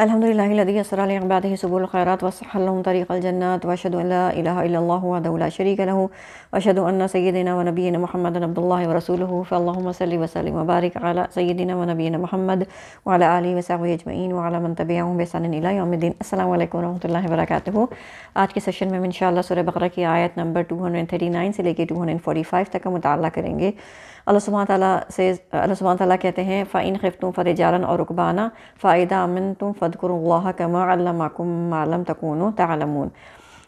الحمد لله الذي يسر لي عباده سبل الخيرات وصح لهم طريق الجنات واشهد ان لا اله الا الله وحده لا شريك له واشهد ان سيدنا ونبينا محمد عبد الله ورسوله فاللهم صل وسلم وبارك على سيدنا ونبينا محمد وعلى اله وصحبه اجمعين وعلى من تبعهم باحسان الى يوم الدين السلام عليكم ورحمه الله وبركاته آج کے سیشن میں ہم انشاءاللہ سورہ بقرہ کی آیت نمبر 239 سے لے کے 245 تک کا مطالعہ کریں گے اللہ سبحانہ تعالیٰ سے اللہ سبحانہ تعالیٰ کہتے ہیں فعین خفتم فرجالن اور رقبانہ فائدہ امن تم फ़दकुर मालम तकून तमून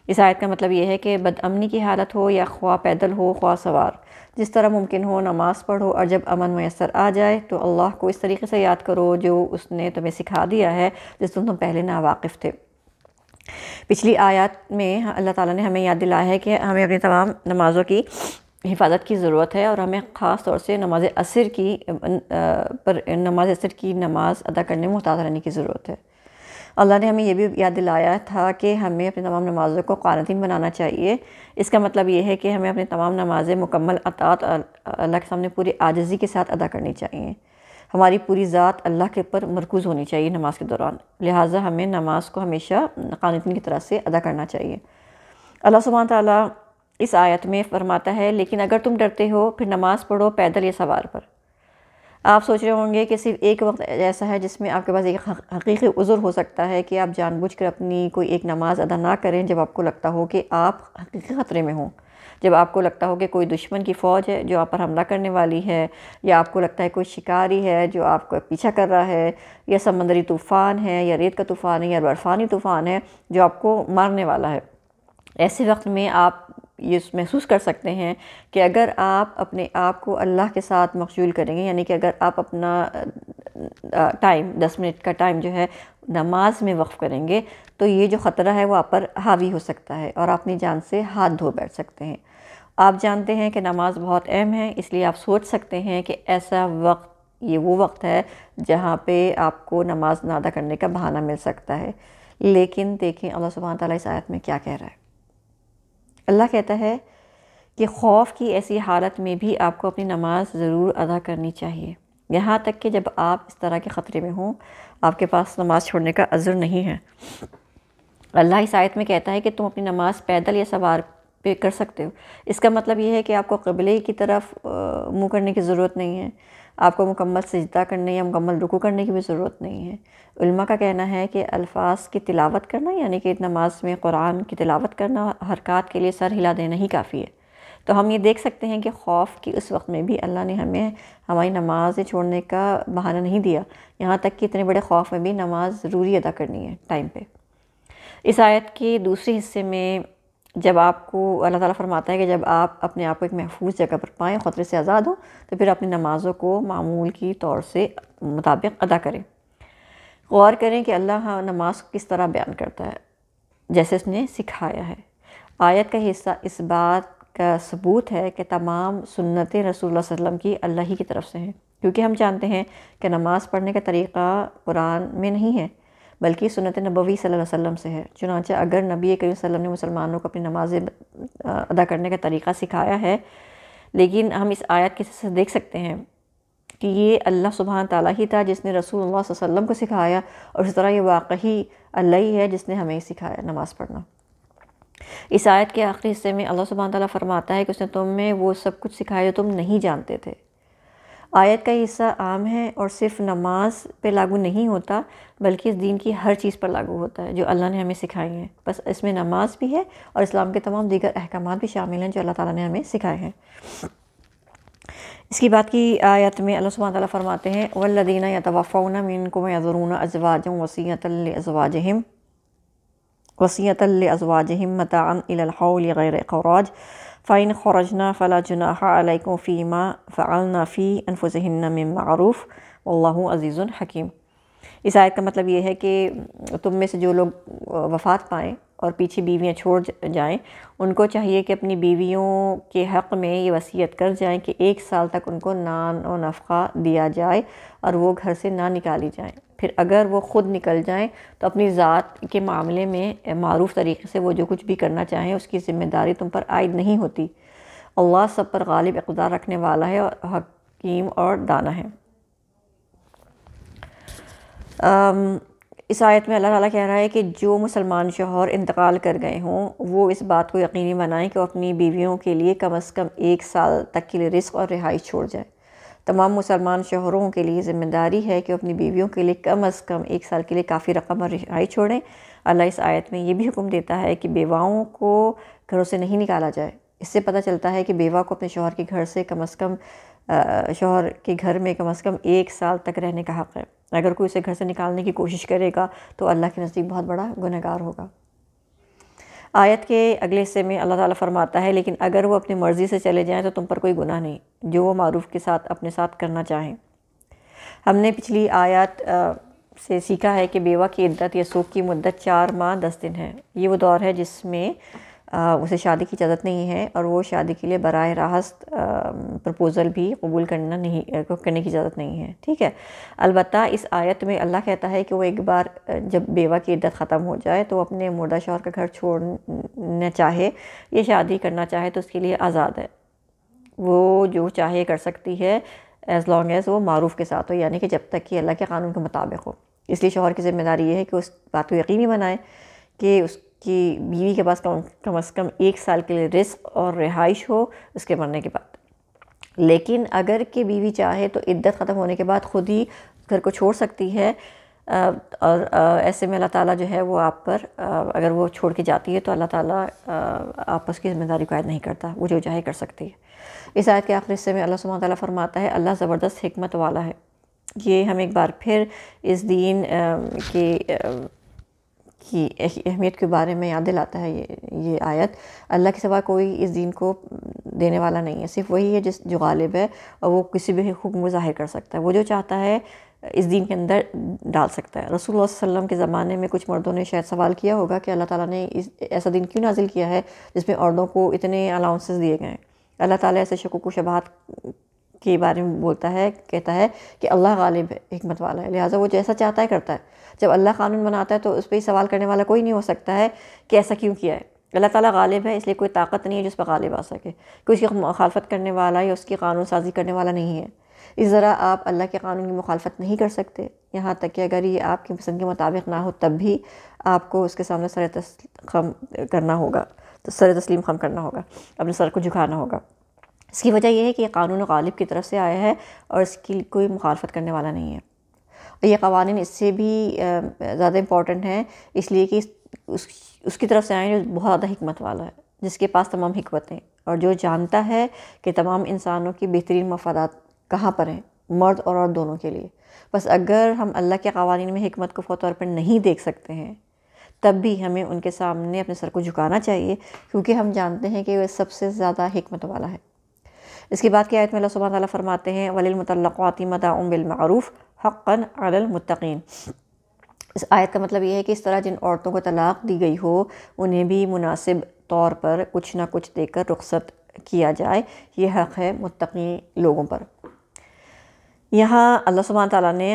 इस आयत का मतलब यह है कि बदअमनी की हालत हो या ख्वा पैदल हो ख्वा सवार जिस तरह मुमकिन हो नमाज़ पढ़ो और जब अमन मैसर आ जाए तो अल्लाह को इस तरीके से याद करो जो उसने तुम्हें सिखा दिया है जिस तुम पहले नावाफ़ थे पिछली आयत में अल्लाह ताला ने हमें याद दिलाया है कि हमें अपनी तमाम नमाज़ों की हिफाजत की ज़रूरत है और हमें ख़ास तौर से नमाज असर की पर नमाज असर की नमाज़ अदा करने में मुहताज रहने की ज़रूरत है अल्लाह ने हमें यह भी याद दिलाया था कि हमें अपनी तमाम नमाज़ों को कानतिन बनाना चाहिए इसका मतलब यह है कि हमें अपनी तमाम नमाज़ें मुकम्मल अतात अल्लाह के सामने पूरी आजज़ी के साथ अदा करनी चाहिए हमारी पूरी ज़ात अल्लाह के ऊपर मरकूज़ होनी चाहिए नमाज के दौरान लिहाजा हमें नमाज को हमेशा कानून की तरह से अदा करना चाहिए अल्लाह सुबह ताली इस आयत में फरमाता है लेकिन अगर तुम डरते हो फिर नमाज़ पढ़ो पैदल या सवार पर आप सोच रहे होंगे कि सिर्फ एक वक्त ऐसा है जिसमें आपके पास एक हकीकी उज़ुर हो सकता है कि आप जानबूझकर अपनी कोई एक नमाज़ अदा ना करें जब आपको लगता हो कि आप हकीकी ख़तरे में हों जब आपको लगता हो कि कोई दुश्मन की फ़ौज है जो आप पर हमला करने वाली है या आपको लगता है कोई शिकारी है जो आपका पीछा कर रहा है या समंदरी तूफ़ान है या रेत का तूफ़ान है या बर्फ़ानी तूफ़ान है जो आपको मारने वाला है ऐसे वक्त में आप ये महसूस कर सकते हैं कि अगर आप अपने आप को अल्लाह के साथ मकजूल करेंगे यानी कि अगर आप अपना टाइम दस मिनट का टाइम जो है नमाज में वक्फ़ करेंगे तो ये जो ख़तरा है वो आप पर हावी हो सकता है और अपनी जान से हाथ धो बैठ सकते हैं आप जानते हैं कि नमाज बहुत अहम है इसलिए आप सोच सकते हैं कि ऐसा वक्त ये वो वक्त है जहाँ पे आपको नमाज ना अदा करने का बहाना मिल सकता है लेकिन देखें अल्लाह सुबह ताली इस आयत में क्या कह रहा है अल्लाह कहता है कि खौफ की ऐसी हालत में भी आपको अपनी नमाज ज़रूर अदा करनी चाहिए यहाँ तक कि जब आप इस तरह के ख़तरे में हों आपके पास नमाज़ छोड़ने का अज़र नहीं है अल्लाह इस आयत में कहता है कि तुम अपनी नमाज़ पैदल या सवार पे कर सकते हो इसका मतलब यह है कि आपको कबले की तरफ मुँह करने की ज़रूरत नहीं है आपको मुकम्मल सजदा करने या मुकम्मल रुकू करने की भी ज़रूरत नहीं है उल्मा का कहना है कि अल्फाज की तिलावत करना यानी कि नमाज में कुरान की तिलावत करना हरकत के लिए सर हिला देना ही काफ़ी है तो हम ये देख सकते हैं कि खौफ की उस वक्त में भी अल्लाह ने हमें हमारी नमाज़ छोड़ने का बहाना नहीं दिया यहाँ तक कि इतने बड़े खौफ में भी नमाज़ ज़रूरी अदा करनी है टाइम पे इस आयत के दूसरे हिस्से में जब आपको अल्लाह ताला फरमाता है कि जब आप अपने आप को एक महफूज जगह पर पाएँ ख़तरे से आज़ाद हो तो फिर अपनी नमाज़ों को मामूल की तौर से मुताबिक अदा करें गौर करें कि अल्लाह नमाज किस तरह बयान करता है जैसे उसने सिखाया है आयत का हिस्सा इस बात का सबूत है कि तमाम सुन्नत रसूल वसम की अल्लाह ही की तरफ से हैं क्योंकि हम जानते हैं कि नमाज़ पढ़ने का तरीक़ा कुरान में नहीं है बल्कि सुनत नबवी सल्लल्लाहु अलैहि वसल्लम से है चुनाचे अगर नबी करीम वसल्लम ने मुसलमानों को अपनी नमाजें अदा करने का तरीक़ा सिखाया है लेकिन हम इस आयत के से देख सकते हैं कि ये अल्लाह सुबहान ताला ही था जिसने रसूल वसल्लम को सिखाया और इस तरह ये वाकई अल्लाह ही है जिसने हमें सिखाया नमाज़ पढ़ना इस आयत के आखिरी हिस्से में अल्लाह सुबहान ताला फरमाता है कि उसने तुम्हें वो सब कुछ सिखाया जो तुम नहीं जानते थे आयत का हिस्सा आम है और सिर्फ नमाज पे लागू नहीं होता बल्कि इस दीन की हर चीज़ पर लागू होता है जो अल्लाह ने हमें सिखाई है बस इसमें नमाज भी है और इस्लाम के तमाम दीगर अहकाम भी शामिल हैं जो अल्लाह ताला ने हमें सिखाए हैं इसकी बात की आयत में अल्लाह सुबह फरमाते हैं वल्लदीना या तवाफ़ाउना मिनको यज़रून अजवाज वसीतलजवाजहम वसीतलजवाजहम मतान अलहराज खराज फ़ाइन खरजना फ़ला जनाहा फ़ीमा फ़ालना फ़ी अनफुसहन में मरूफ़ अल्लाह अज़ीज़ुल हकीम इस आयत का मतलब ये है कि तुम में से जो लोग वफ़ात पाएँ और पीछे बीवियाँ छोड़ जाएँ उनको चाहिए कि अपनी बीवियों के हक़ में ये वसीयत कर जाएँ कि एक साल तक उनको नान और नफ़ा दिया जाए और वो घर से ना निकाली जाएँ फिर अगर वो ख़ुद निकल जाएं तो अपनी ज़ात के मामले में मरूफ़ तरीके से वो जो कुछ भी करना चाहें उसकी ज़िम्मेदारी तुम पर आयद नहीं होती अल्लाह सब पर गालिब इकदार रखने वाला है और हकीम और दाना है आम, इस आयत में अल्लाह ताला कह रहा है कि जो मुसलमान शोहर इंतकाल कर गए हों वो इस बात को यकीनी बनाएं कि वो अपनी बीवियों के लिए कम अज़ कम एक साल तक के लिए रिस्क और रिहाइश छोड़ जाए तमाम मुसलमान शोहरों के लिए ज़िम्मेदारी है कि अपनी बीवियों के लिए कम अज़ कम एक साल के लिए काफ़ी रकम और रिहाई छोड़ें अल्लाह इस आयत में ये भी हुक्म देता है कि बेवाओं को घरों से नहीं निकाला जाए इससे पता चलता है कि बेवा को अपने शोहर के घर से कम अज़ कम शोहर के घर में कम अज़ कम एक साल तक रहने का हक़ है अगर कोई उसे घर से निकालने की कोशिश करेगा तो अल्लाह के नज़दीक बहुत बड़ा गुनहगार होगा आयत के अगले हिस्से में अल्लाह ताला फरमाता है लेकिन अगर वो अपनी मर्ज़ी से चले जाएं तो तुम पर कोई गुनाह नहीं जो वो मरूफ़ के साथ अपने साथ करना चाहें हमने पिछली आयत से सीखा है कि बेवा की इद्दत या सूख की मुद्दत चार माह दस दिन है ये वो दौर है जिसमें उसे शादी की इजाज़त नहीं है और वो शादी के लिए बरह रास्त प्रपोज़ल भी कबूल करना नहीं करने की इजाज़त नहीं है ठीक है अलबत् इस आयत में अल्लाह कहता है कि वो एक बार जब बेवा की इद्दत ख़त्म हो जाए तो अपने मुर्दा शोहर का घर छोड़ना चाहे या शादी करना चाहे तो उसके लिए आज़ाद है वो जो चाहे कर सकती है एज़ लॉन्ग एज़ वो मरूफ़ के साथ हो यानी कि जब तक कि अल्लाह के कानून के मुताबिक हो इसलिए शोहर की ज़िम्मेदारी ये है कि उस बात को यकीनी बनाए कि उस कि बीवी के पास कम कम अज़ कम एक साल के लिए रिस्क और रिहाइश हो उसके मरने के बाद लेकिन अगर कि बीवी चाहे तो इद्दत ख़त्म होने के बाद ख़ुद ही घर को छोड़ सकती है और ऐसे में अल्लाह ताला जो है वो आप पर अगर वो छोड़ के जाती है तो अल्लाह ताला आपस की ज़िम्मेदारी को नहीं करता वो जो चाहे कर सकती है इस आयत के आखिर हिस्से में अल्लाह सुबह ताली फरमाता है अल्लाह ज़बरदस्त हमत वाला है ये हम एक बार फिर इस दिन के की अहमियत के बारे में याद दिलाता है ये ये आयत अल्लाह के सिवा कोई इस दीन को देने वाला नहीं है सिर्फ वही है जिस जो गालिब है और वो किसी भी हुक्म ज़ाहिर कर सकता है वो जो चाहता है इस दिन के अंदर डाल सकता है रसूल वसम के ज़माने में कुछ मर्दों ने शायद सवाल किया होगा कि अल्लाह ताला ने इस ऐसा दिन क्यों नाजिल किया है जिसमें औरतों को इतने अलाउंसेस दिए गए अल्लाह ताला ऐसे शकुक शबाहत के बारे में बोलता है कहता है कि अल्लाह गालिब है हमत वाला है लिहाजा वो जैसा चाहता है करता है जब अल्लाह कानून बनाता है तो उस पर ही सवाल करने वाला कोई नहीं हो सकता है कि ऐसा क्यों किया है अल्लाह ताला गालिब है इसलिए कोई ताकत नहीं है जिस पर गालिब आ सके कोई उसकी मुखालफत करने वाला या उसकी कानून साजी करने वाला नहीं है इस ज़रा आप अल्लाह के कानून की मुखालफत नहीं कर सकते यहाँ तक कि अगर ये आपकी पसंद के मुताबिक ना हो तब भी आपको उसके सामने सर तस्म करना होगा तो सर तस्लीम खम करना होगा अपने सर को झुकाना होगा इसकी वजह यह है कि ये कानून गालिब की तरफ से आया है और इसकी कोई मुखालफत करने वाला नहीं है और यह कवानी इससे भी ज़्यादा इम्पॉर्टेंट हैं इसलिए कि उस उसकी तरफ से आए जो बहुत ज़्यादा हमत वाला है जिसके पास तमाम हमतें और जो जानता है कि तमाम इंसानों की बेहतरीन मफादा कहाँ पर हैं मर्द और औरत दोनों के लिए बस अगर हम अल्लाह के कवानीन में हमत को फौर पर नहीं देख सकते हैं तब भी हमें उनके सामने अपने सर को झुकाना चाहिए क्योंकि हम जानते हैं कि वह सबसे ज़्यादा हमत वाला है इसके बाद की आयत में सुबह तला फरमाते हैं वलमतलक़ाती मदाउमबिलमूफ़ हक़न अलमतकीन इस आयत का मतलब ये है कि इस तरह जिन औरतों को तलाक़ दी गई हो उन्हें भी मुनासिब तौर पर कुछ ना कुछ देकर रुख्सत किया जाए ये हक़ है मतकी लोगों पर यहाँ अल्लाह सुबहान तला ने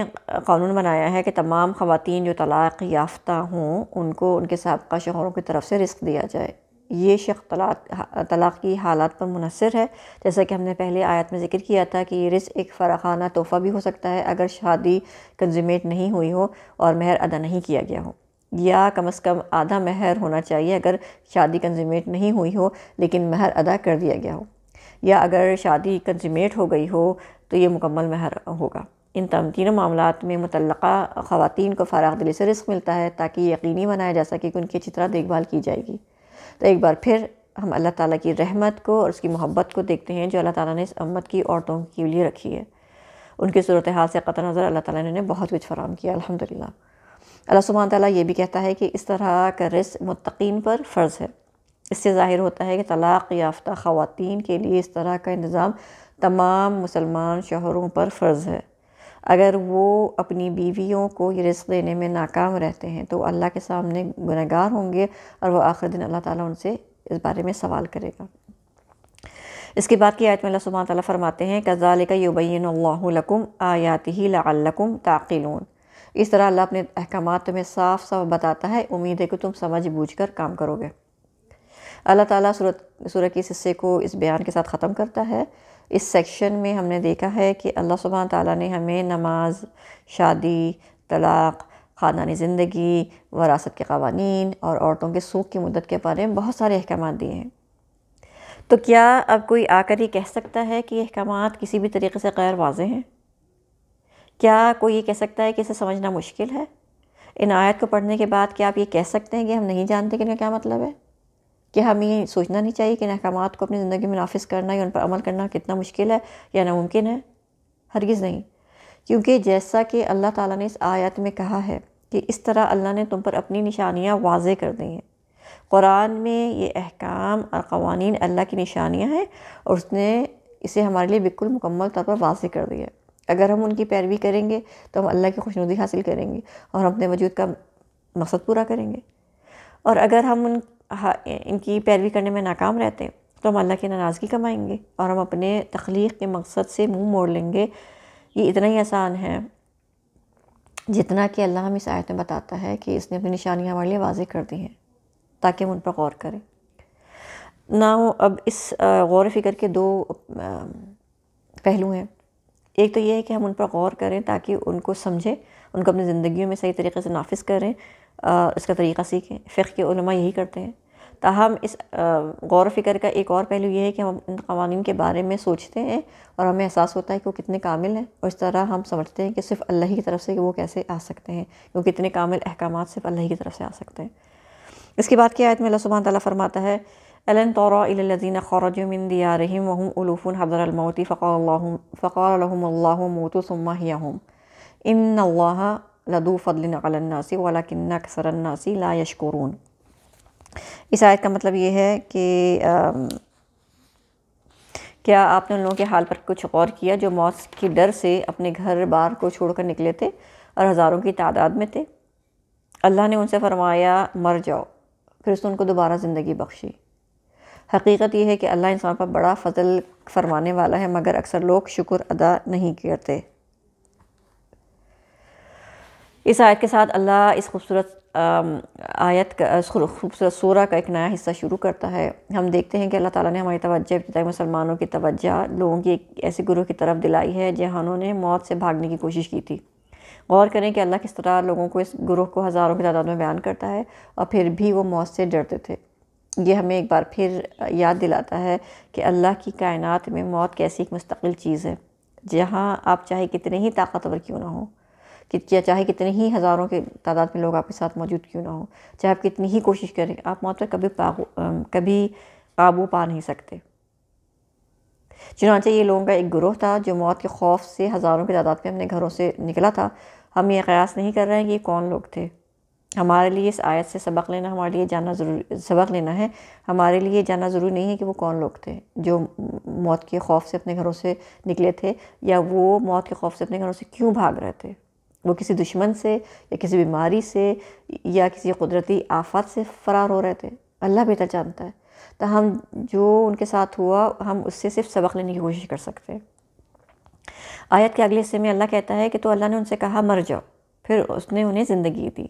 कानून बनाया है कि तमाम ख़वान जो तलाक़ याफ़्ता हों उनको उनके सबका शोहरों की तरफ से रिस्क दिया जाए ये शख्स तलाक तलाक़ की हालात पर मुनसर है जैसा कि हमने पहले आयत में जिक्र किया था कि रिस एक फ़राखाना तोहफ़ा भी हो सकता है अगर शादी कंज्यूमेट नहीं हुई हो और महर अदा नहीं किया गया हो या कम अज़ कम आधा महर होना चाहिए अगर शादी कंज्यूमेट नहीं हुई हो लेकिन महर अदा कर दिया गया हो या अगर शादी कंज्यूमेट हो गई हो तो ये मुकम्मल महर होगा इन तम तीनों मामलों में मुतल ख़वान को फ़राग दिली से रिस्क मिलता है ताकि यकीनी बनाया जा सके कि उनकी अच्छी तरह देखभाल की जाएगी तो एक बार फिर हम अल्लाह ताला की रहमत को और उसकी मोहब्बत को देखते हैं जो अल्लाह ताला ने इस अम्मत की औरतों के लिए रखी है उनकी सूरत हाल से कत नज़र अल्लाह ताला ने बहुत कुछ फ़राम किया अलहमदिल्ला अल्लाह सुबह ताली ये भी कहता है कि इस तरह का रिस मतकीन पर फ़र्ज़ है इससे ज़ाहिर होता है कि तलाक़ याफ्ता ख़वातीन के लिए इस तरह का इंतज़ाम तमाम मुसलमान शहरों पर फ़र्ज़ है अगर वो अपनी बीवियों को ये रिस्क देने में नाकाम रहते हैं तो अल्लाह के सामने गुनागार होंगे और वह आखिर दिन अल्लाह ताला उनसे इस बारे में सवाल करेगा इसके बाद की आयत में अल्लाह सुबह ताली फरमाते हैं कज़ाल का युबैनकुम आयात ही लकुम ताकिलून इस तरह अल्लाह अपने अहकाम तुम्हें साफ साफ बताता है उम्मीद है कि तुम समझ बूझ कर काम करोगे अल्लाह ताला सूरत सूरह के इस हिस्से को इस बयान के साथ ख़त्म करता है इस सेक्शन में हमने देखा है कि अल्लाह सुबह ताली ने हमें नमाज शादी तलाक़ ख़ानदानी ज़िंदगी वरासत के कवानीन और औरतों के सूख की मदद के बारे में बहुत सारे अहकाम दिए हैं तो क्या अब कोई आकर ये कह सकता है कि अहकाम किसी भी तरीके से गैर वाज हैं क्या कोई ये कह सकता है कि इसे समझना मुश्किल है इन आयत को पढ़ने के बाद क्या आप ये कह सकते हैं कि हम नहीं जानते कि इनका क्या मतलब है कि हमें ये सोचना नहीं चाहिए कि अहकाम को अपनी ज़िंदगी में नाफिज करना या उन पर अमल करना कितना मुश्किल है या नामुमकिन है हरगिज़ नहीं क्योंकि जैसा कि अल्लाह ताला ने इस आयत में कहा है कि इस तरह अल्लाह ने तुम पर अपनी निशानियाँ वाज कर दी हैं कुरान में ये अहकाम और कवानीन अल्लाह की निशानियाँ हैं और उसने इसे हमारे लिए बिल्कुल मुकम्मल तौर पर वाज कर दिया है अगर हम उनकी पैरवी करेंगे तो हम अल्लाह की खुशनुदी हासिल करेंगे और हम अपने वजूद का मकसद पूरा करेंगे और अगर हम उन हाँ, इनकी पैरवी करने में नाकाम रहते हैं तो हम अल्लाह की नाराज़गी कमाएंगे और हम अपने तख्लीक के मकसद से मुंह मोड़ लेंगे ये इतना ही आसान है जितना कि अल्लाह हम इस आयत में बताता है कि इसने अपनी निशानियाँ हमारे लिए वाजे कर दी हैं ताकि हम उन पर गौर करें ना हो अब इस गौर फिक्र के दो पहलू हैं एक तो ये है कि हम उन पर गौर करें ताकि उनको समझें उनको अपनी ज़िंदगी में सही तरीके से नाफिज करें इसका तरीक़ा सीखें फ़िक्र के यही करते हैं ताहम इस गौर फ़िक्र का एक और पहलू यह है कि हम इन कवानीन के बारे में सोचते हैं और हमें एहसास होता है कि वो कितने कामिल हैं और इस तरह हम समझते हैं कि सिर्फ अल्लाह की तरफ से वो कैसे आ सकते हैं क्योंकि इतने कामिल अहकाम सिर्फ अल्लाह की तरफ से आ सकते हैं इसके बाद की आयत में अल्लाह सुबहान ताली फरमाता है अलन तौरज़ीन ख़ौरजमिन दिया रहीम वहम उलूफ़ुन हज़रमौती फ़क़ाल फ़क़ाल मोतु सुम्मा हम इन लदू फ़दलिन अलन्नासी वाला किन्ना ला यशकुरून इस आयत का मतलब ये है कि आ, क्या आपने उन लोगों के हाल पर कुछ गौर किया जो मौत के डर से अपने घर बार को छोड़कर निकले थे और हज़ारों की तादाद में थे अल्लाह ने उनसे फरमाया मर जाओ फिर उसने उनको दोबारा ज़िंदगी बख्शी हकीकत यह है कि अल्लाह इंसान पर बड़ा फजल फरमाने वाला है मगर अक्सर लोग शुक्र अदा नहीं करते इस आयत के साथ अल्लाह इस खूबसूरत आयत का खूबसूरत सूरा का एक नया हिस्सा शुरू करता है हम देखते हैं कि अल्लाह ताला ने हमारी तवज्जो इब्तदाई मुसलमानों की तवज्जो लोगों की एक ऐसे ग्रोह की तरफ दिलाई है जहाँ उन्होंने मौत से भागने की कोशिश की थी गौर करें कि अल्लाह किस तरह लोगों को इस ग्रोह को हज़ारों की तादाद में बयान करता है और फिर भी वो मौत से डरते थे ये हमें एक बार फिर याद दिलाता है कि अल्लाह की कायनात में मौत कैसी एक मुस्तकिल चीज़ है जहाँ आप चाहे कितने ही ताकतवर क्यों ना हों कि चाहे कितने ही हज़ारों के तादाद में लोग आपके साथ मौजूद क्यों ना हो चाहे आप कितनी ही कोशिश करें आप मौत पर कभी कभी काबू पा नहीं सकते चुनाचे ये लोगों का एक ग्रोह था जो मौत के खौफ से हज़ारों की तादाद में अपने घरों से निकला था हम ये कयास नहीं कर रहे हैं कि ये कौन लोग थे हमारे लिए इस आयत से सबक लेना हमारे लिए जानना ज़रूरी सबक लेना है हमारे लिए जानना ज़रूरी नहीं है कि वो कौन लोग थे जो मौत के खौफ से अपने घरों से निकले थे या वो मौत के खौफ से अपने घरों से क्यों भाग रहे थे वो किसी दुश्मन से या किसी बीमारी से या किसी कुदरती आफत से फ़रार हो रहे थे अल्लाह बेहतर जानता है तो हम जो उनके साथ हुआ हम उससे सिर्फ सबक लेने की कोशिश कर सकते हैं आयत के अगले हिस्से में अल्लाह कहता है कि तो अल्लाह ने उनसे कहा मर जाओ फिर उसने उन्हें ज़िंदगी दी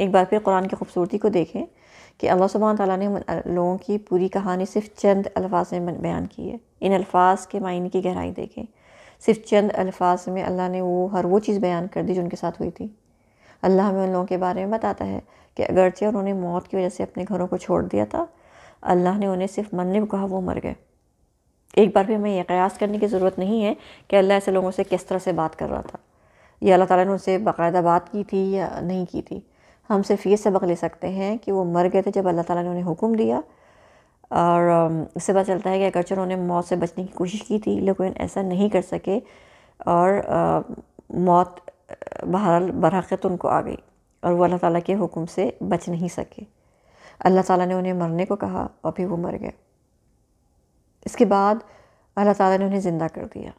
एक बार फिर कुरान की खूबसूरती को देखें कि अल्लाह सुबह ताली ने लोगों की पूरी कहानी सिर्फ चंद अल्फाज में बयान की है इन अल्फाज के मायने की गहराई देखें सिर्फ चंद अल्फाज में अल्लाह ने वो हर वो चीज़ बयान कर दी जो उनके साथ हुई थी अल्लाह हमें उन लोगों के बारे में बताता है कि अगरचे उन्होंने मौत की वजह से अपने घरों को छोड़ दिया था अल्लाह ने उन्हें सिर्फ मरने को कहा वो मर गए एक बार भी हमें यह कयास करने की ज़रूरत नहीं है कि अल्लाह ऐसे लोगों से किस तरह से बात कर रहा था या अल्लाह ताला ने उनसे बाकायदा बात की थी या नहीं की थी हम सिर्फ ये सबक ले सकते हैं कि वो मर गए थे जब अल्लाह ताला ने उन्हें हुक्म दिया और इससे um, पता चलता है कि अगरचे उन्होंने मौत से बचने की कोशिश की थी लेकिन ऐसा नहीं कर सके और uh, मौत uh, बहरहाल बरहत उनको आ गई और वो अल्लाह ताला के हुक्म से बच नहीं सके अल्लाह ताला ने उन्हें मरने को कहा और फिर वो मर गए इसके बाद अल्लाह ताला ने उन्हें ज़िंदा कर दिया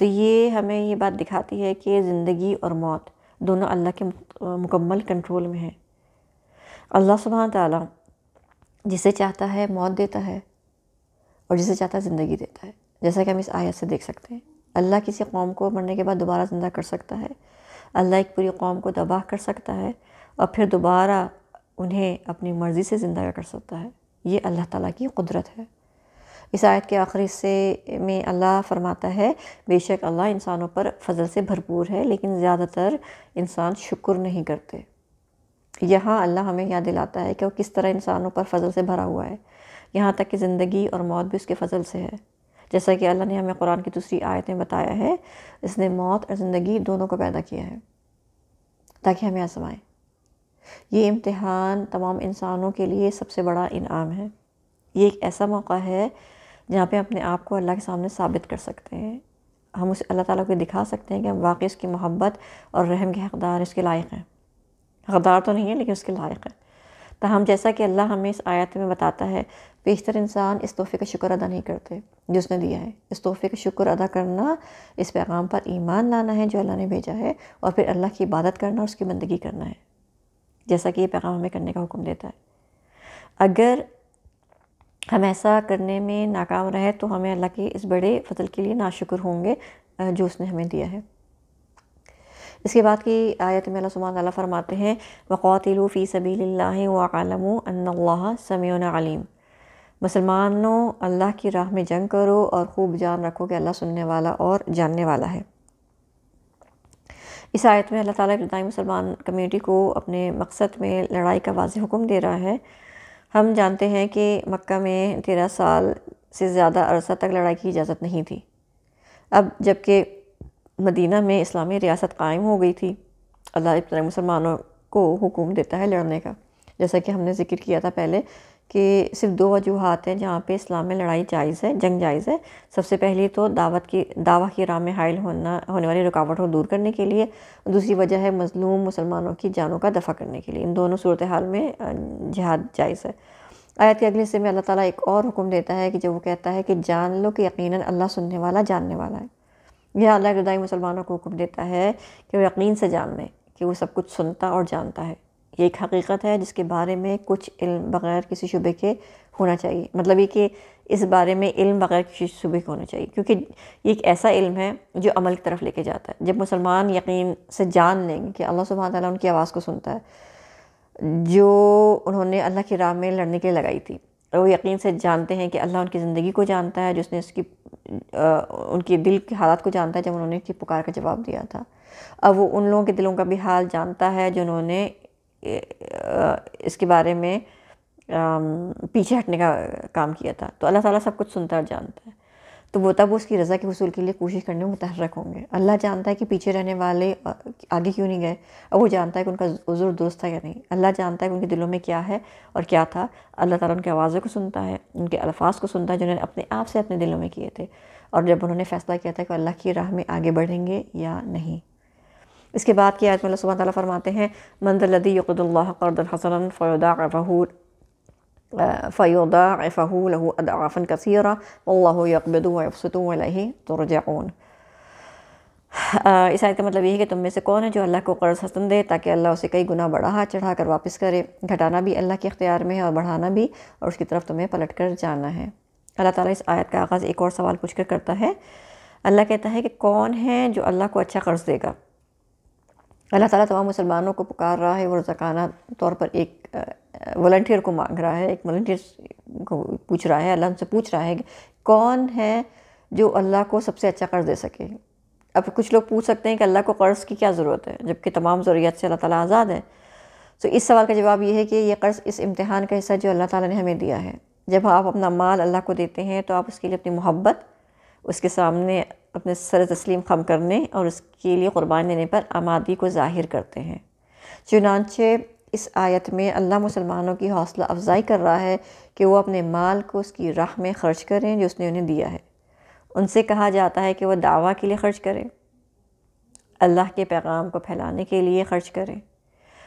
तो ये हमें ये बात दिखाती है कि ज़िंदगी और मौत दोनों अल्लाह के मुकम्मल कंट्रोल में है अल्लाह सुबह ताली जिसे चाहता है मौत देता है और जिसे चाहता है ज़िंदगी देता है जैसा कि हम इस आयत से देख सकते हैं अल्लाह किसी कौम को मरने के बाद दोबारा ज़िंदा कर सकता है अल्लाह एक पूरी कौम को तबाह कर सकता है और फिर दोबारा उन्हें अपनी मर्ज़ी से ज़िंदा कर सकता है ये अल्लाह ताला की कुदरत है इस आयत के आखिरी से में अल्लाह फरमाता है बेशक अल्लाह इंसानों पर फजल से भरपूर है लेकिन ज़्यादातर इंसान शुक्र नहीं करते यहाँ अल्लाह हमें याद दिलाता है कि वो किस तरह इंसानों पर फ़जल से भरा हुआ है यहाँ तक कि ज़िंदगी और मौत भी उसके फ़जल से है जैसा कि अल्लाह ने हमें कुरान की दूसरी आयत में बताया है इसने मौत और ज़िंदगी दोनों को पैदा किया है ताकि हमें आजमाएँ ये इम्तहान तमाम इंसानों के लिए सबसे बड़ा इनाम है ये एक ऐसा मौका है जहाँ पे अपने आप को अल्लाह के सामने साबित कर सकते हैं हम उसे अल्लाह ताला को दिखा सकते हैं कि हम वाकई उसकी मोहब्बत और रहम के हकदार इसके लायक हैं हकदार तो नहीं है लेकिन उसके लायक है तहम जैसा कि अल्लाह हमें इस आयत में बताता है बेशतर इंसान इस तोहफ़े का शुक्र अदा नहीं करते जो उसने दिया है इस तोहफ़े का शुक्र अदा करना इस पैगाम पर ईमान लाना है जो अल्लाह ने भेजा है और फिर अल्लाह की इबादत करना और उसकी बंदगी करना है जैसा कि ये पैगाम हमें करने का हुक्म देता है अगर हम ऐसा करने में नाकाम रहे तो हमें अल्लाह के इस बड़े फसल के लिए नाशुक्र होंगे जो उसने हमें दिया है इसके बाद की आयत में सुबह फरमाते हैं वक़ातिल फ़ी सबील्ला वलम मुसलमानों अल्लाह की राह में जंग करो और खूब जान रखो कि अल्लाह सुनने वाला और जानने वाला है इस आयत में अल्लाह ताली इब्तदाई मुसलमान कमेटी को अपने मकसद में लड़ाई का वाज हुक्म दे रहा है हम जानते हैं कि मक्का में तेरह साल से ज़्यादा अरसा तक लड़ाई की इजाज़त नहीं थी अब जबकि मदीना में इस्लामी रियासत कायम हो गई थी अल्लाह इब्तदाई मुसलमानों को हुकूम देता है लड़ने का जैसा कि हमने जिक्र किया था पहले कि सिर्फ दो वजूहत हैं जहाँ पे इस्लाम में लड़ाई जायज़ है जंग जायज़ है सबसे पहली तो दावत की दावा की राह में हायल होना होने वाली रुकावट को दूर करने के लिए दूसरी वजह है मजलूम मुसलमानों की जानों का दफ़ा करने के लिए इन दोनों सूरत हाल में जहाद जायज़ है आयत के अगले हिस्से में अल्लाह ताला एक और हुक्म देता है कि जब वो कहता है कि जान लो कि यकीन अल्लाह सुनने वाला जानने वाला है यह अल्लाह खुदाई मुसलमानों को हुक्म देता है कि वह यकीन से जान लें कि वो सब कुछ सुनता और जानता है ये एक हकीकत है जिसके बारे में कुछ इल्म बग़ैर किसी शुबे के होना चाहिए मतलब ये कि इस बारे में इल्म बग़ैर किसी शुबे के होना चाहिए क्योंकि ये एक ऐसा इल्म है जो अमल की तरफ लेके जाता है जब मुसलमान यकीन से जान लेंगे कि अल्लाह सुबह ताली उनकी आवाज़ को सुनता है जो उन्होंने अल्लाह की राह में लड़ने के लिए लगाई थी और वो यकीन से जानते हैं कि अल्लाह उनकी ज़िंदगी को जानता है जिसने उसकी उनके दिल के हालात को जानता है जब उन्होंने उसकी पुकार का जवाब दिया था अब वो उन लोगों के दिलों का भी हाल जानता है जिन्होंने इसके बारे में पीछे हटने का काम किया था तो अल्लाह ताला सब कुछ सुनता और जानता है तो वो तब उसकी रज़ा के वसूल के लिए कोशिश करने में मुतहरक होंगे अल्लाह जानता है कि पीछे रहने वाले आगे क्यों नहीं गए और वो जानता है कि उनका उज़ुर दोस्त था या नहीं अल्लाह जानता है कि उनके दिलों में क्या है और क्या था अल्लाह ताला उनकी आवाज़ों को सुनता है उनके अल्फाज को सुनता है जिन्होंने अपने आप से अपने दिलों में किए थे और जब उन्होंने फ़ैसला किया था कि अल्लाह की राह में आगे बढ़ेंगे या नहीं इसके बाद की आयत में सुबह तला फरमाते हैं मंदलदी यकदुल्ल करदल हसन फ़ौदा रहूर فيضاعفه له أضعافا كثيرة والله يقبض ويبسط وإليه ترجعون इस आयत का मतलब ये है कि तुम में से कौन है जो अल्लाह को कर्ज हसन दे ताकि अल्लाह उसे कई गुना बढ़ा चढ़ा कर वापस करे घटाना भी अल्लाह के अख्तियार में है और बढ़ाना भी और उसकी तरफ तुम्हें पलट कर जाना है अल्लाह ताला इस आयत का आगाज़ एक और सवाल पूछ कर करता है अल्लाह कहता है कि कौन है जो अल्लाह को अच्छा कर्ज देगा अल्लाह ताला तमाम मुसलमानों को पुकार रहा है और जकाना तौर पर एक वॉल्टियर को मांग रहा है एक वॉल्टियर को पूछ रहा है अल्लाह से पूछ रहा है कौन है जो अल्लाह को सबसे अच्छा कर्ज़ दे सके अब कुछ लोग पूछ सकते हैं कि अल्लाह को कर्ज़ की क्या ज़रूरत है जबकि तमाम ज़रूरियात से अल्लाह ताला आज़ाद है तो इस सवाल का जवाब ये है कि ये कर्ज़ इस इम्तहान का हिस्सा जो अल्लाह ताला ने हमें दिया है जब आप अपना माल अल्लाह को देते हैं तो आप उसके लिए अपनी मोहब्बत उसके सामने अपने सर तस्लीम खम करने और उसके लिए क़ुरबान देने पर आमादी को ज़ाहिर करते हैं चुनानचे इस आयत में अल्लाह मुसलमानों की हौसला अफजाई कर रहा है कि वो अपने माल को उसकी राह में ख़र्च करें जो उसने उन्हें दिया है उनसे कहा जाता है कि वह दावा के लिए ख़र्च करें अल्लाह के पैगाम को फैलाने के लिए ख़र्च करें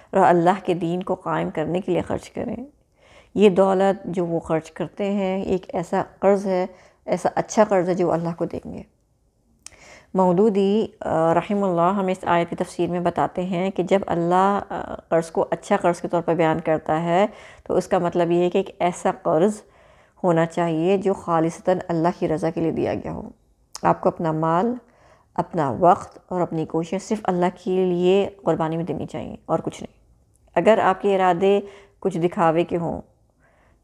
और अल्लाह के दीन को कायम करने के लिए ख़र्च करें ये दौलत जो वो ख़र्च करते हैं एक ऐसा कर्ज़ है ऐसा अच्छा कर्ज़ है जो अल्लाह को देंगे मौदूदी रही हमें इस आयत की तफसीर में बताते हैं कि जब अल्लाह कर्ज़ को अच्छा कर्ज़ के तौर पर बयान करता है तो उसका मतलब ये है कि एक ऐसा कर्ज़ होना चाहिए जो खालिसता अल्लाह की रज़ा के लिए दिया गया हो आपको अपना माल अपना वक्त और अपनी कोशिश सिर्फ अल्लाह के लिए क़ुरबानी में देनी चाहिए और कुछ नहीं अगर आपके इरादे कुछ दिखावे के हों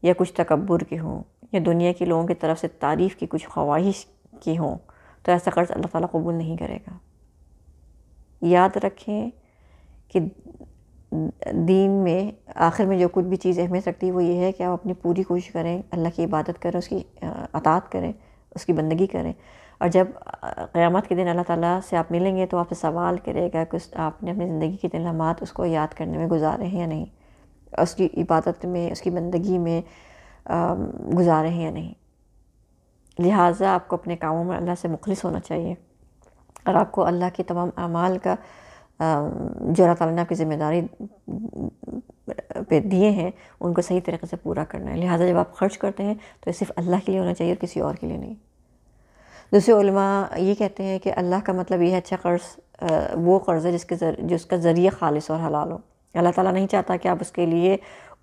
या कुछ तकबर के हों या दुनिया के लोगों की तरफ से तारीफ़ की कुछ ख्वाहिश के हों तो ऐसा कर्ज़ अल्लाह ताला कबूल नहीं करेगा याद रखें कि दीन में आखिर में जो कुछ भी चीज़ अहमियत रखती है वो ये है कि आप अपनी पूरी कोशिश करें अल्लाह की इबादत करें उसकी अतात करें उसकी बंदगी करें और जब क़्यामत के दिन अल्लाह ताला से आप मिलेंगे तो आपसे सवाल करेगा कि आपने अपनी ज़िंदगी के लम्हात उसको याद करने में गुजारे हैं या नहीं उसकी इबादत में उसकी बंदगी में गुजारे हैं या नहीं लिहाजा आपको अपने कामों में अल्लाह से मुखलिस होना चाहिए और आपको अल्लाह के तमाम अमाल का जो अल्लाह ताला ने आपकी ज़िम्मेदारी पे दिए हैं उनको सही तरीके से पूरा करना है लिहाजा जब आप खर्च करते हैं तो ये सिर्फ अल्लाह के लिए होना चाहिए और किसी और के लिए नहीं दूसरे ये कहते हैं कि अल्लाह का मतलब ये है अच्छा कर्ज़ वो कर्ज़ है जिसके जर, जिसका ज़रिए खालिश और हलाल हो अल्लाह ताला नहीं चाहता कि आप उसके लिए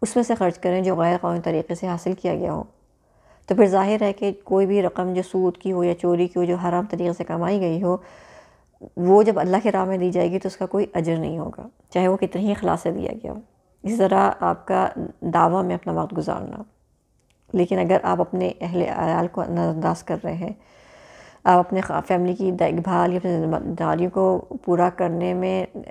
उसमें से खर्च करें जो गैर कानूनी तरीके से हासिल किया गया हो तो फिर जाहिर है कि कोई भी रकम जो सूद की हो या चोरी की हो जो हराम तरीके से कमाई गई हो वो जब अल्लाह के राह में दी जाएगी तो उसका कोई अजर नहीं होगा चाहे वो कितने ही अखलास से दिया गया हो इस तरह आपका दावा में अपना वक्त गुजारना लेकिन अगर आप अपने अहल आयाल को नज़रअंदाज कर रहे हैं आप अपने फैमिली की देखभाल या अपनी जिम्मेदारियों को पूरा करने में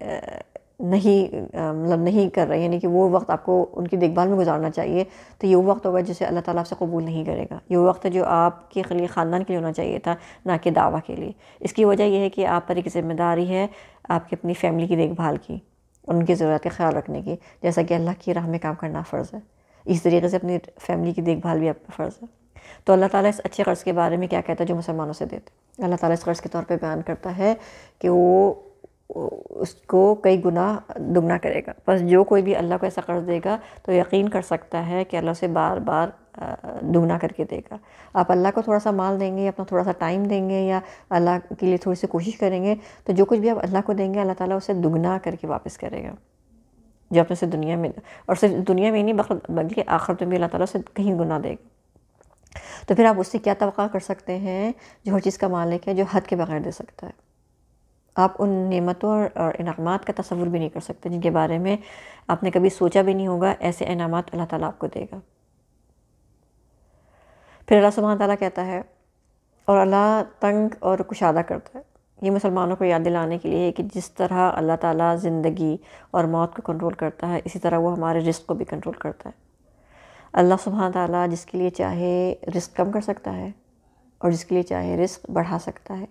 नहीं मतलब नहीं कर रहे यानी कि वो वक्त आपको उनकी देखभाल में गुजारना चाहिए तो ये वो वक्त होगा जिसे अल्लाह ताला आपसे कबूल नहीं करेगा ये वो वक्त है जो आपके लिए ख़ानदान के लिए होना चाहिए था ना कि दावा के लिए इसकी वजह यह है कि आप पर एक ज़िम्मेदारी है आपकी अपनी फ़ैमिली की देखभाल की उनकी ज़रूरत का ख्याल रखने की जैसा कि अल्लाह की राह में काम करना फ़र्ज़ है इस तरीके से अपनी फ़ैमिली की देखभाल भी आपका फ़र्ज़ है तो अल्लाह ताला इस अच्छे कर्ज़ के बारे में क्या कहता है जो मुसलमानों से देते अल्लाह ताला इस कर्ज़ के तौर पे बयान करता है कि वो उसको कई गुना दुगना करेगा बस जो कोई भी अल्लाह को ऐसा कर्ज देगा तो यकीन कर सकता है कि अल्लाह से बार बार दुगना करके देगा आप अल्लाह को थोड़ा सा माल देंगे अपना थोड़ा सा टाइम देंगे या अल्लाह के लिए थोड़ी सी कोशिश करेंगे तो जो कुछ भी आप अल्लाह को देंगे अल्लाह ताला उसे दुगना करके वापस करेगा जो अपने से दुनिया में और सिर्फ दुनिया में ही नहीं बल्कि आखिर में भी अल्लाह ताली से कहीं गुना देगा तो फिर आप उससे क्या तो कर सकते हैं जो हर चीज़ का मालिक है जो हद के बगैर दे सकता है आप उन नेमतों और, और का तस्वुर भी नहीं कर सकते जिनके बारे में आपने कभी सोचा भी नहीं होगा ऐसे इनामत अल्लाह ताली आपको देगा फिर अल्लाह सुबहान ताला कहता है और अल्लाह तंग और कुशादा करता है ये मुसलमानों को याद दिलाने के लिए कि जिस तरह अल्लाह ताला ज़िंदगी और मौत को कंट्रोल करता है इसी तरह वो हमारे रिस्क को भी कंट्रोल करता है अल्लाह सुबह ताला जिसके लिए चाहे रिस्क कम कर सकता है और जिसके लिए चाहे रिस्क बढ़ा सकता है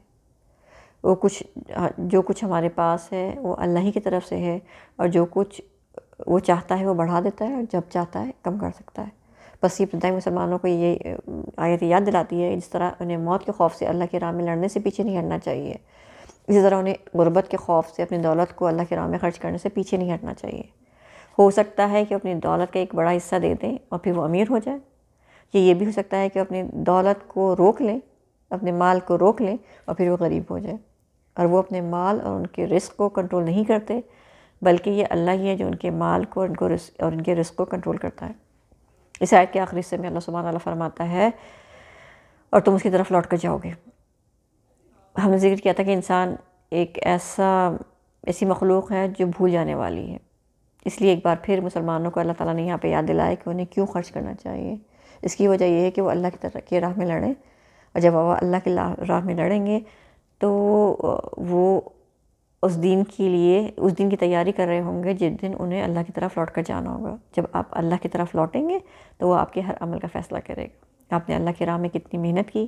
वो कुछ हाँ, जो कुछ हमारे पास है वो अल्लाह ही की तरफ से है और जो कुछ वो चाहता है वो बढ़ा देता है और जब चाहता है कम कर सकता है बस ये पता मुसलमानों को ये आयत याद दिलाती है जिस तरह उन्हें मौत के खौफ से अल्लाह के राह में लड़ने से पीछे नहीं हटना चाहिए इसी तरह उन्हें गुर्बत के खौफ से अपनी दौलत को अल्लाह के राह में खर्च करने से पीछे नहीं हटना चाहिए हो सकता है कि अपनी दौलत का एक बड़ा हिस्सा दे दें और फिर वो अमीर हो जाए कि ये भी हो सकता है कि अपनी दौलत को रोक लें अपने माल को रोक लें और फिर वो गरीब हो जाए और वो अपने माल और उनके रिस्क को कंट्रोल नहीं करते बल्कि ये अल्लाह ही है जो उनके माल को उनको और उनके रिस्क को कंट्रोल करता है इस आयत के आखिरी से में अल्लाह सुबहान फरमाता है और तुम उसकी तरफ लौट कर जाओगे हमने जिक्र किया था कि इंसान एक ऐसा ऐसी मखलूक है जो भूल जाने वाली है इसलिए एक बार फिर मुसलमानों को अल्लाह ताला ने यहाँ पे याद दिलाया कि उन्हें क्यों खर्च करना चाहिए इसकी वजह यह है कि वो अल्लाह की तरह के राह में लड़ें और जब वह अल्लाह की राह में लड़ेंगे तो वो उस दिन के लिए उस दिन की तैयारी कर रहे होंगे जिस दिन उन्हें अल्लाह की तरफ लौट कर जाना होगा जब आप अल्लाह की तरफ लौटेंगे तो वो आपके हर अमल का फ़ैसला करेगा आपने अल्लाह के राह में कितनी मेहनत की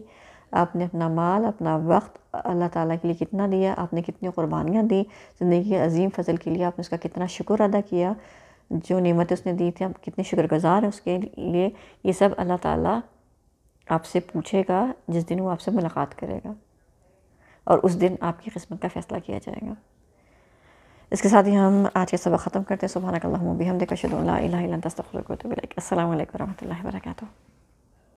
आपने अपना माल अपना वक्त अल्लाह ताला के लिए कितना दिया आपने कितनी कुर्बानियाँ दी ज़िंदगी के अजीम फजल के लिए आपने उसका कितना शुक्र अदा किया जो नियमतें उसने दी थी आप कितने शुक्रगुजार हैं उसके लिए ये सब अल्लाह ताला आपसे पूछेगा जिस दिन वो आपसे मुलाकात करेगा और उस दिन आपकी किस्मत का फ़ैसला किया जाएगा इसके साथ ही हम आज के सबक ख़त्म करते हैं सुबह अल्लाह हम हम देखा शुरू अल्लाह तस्तर को तो लाइक असल वरहमल वर्का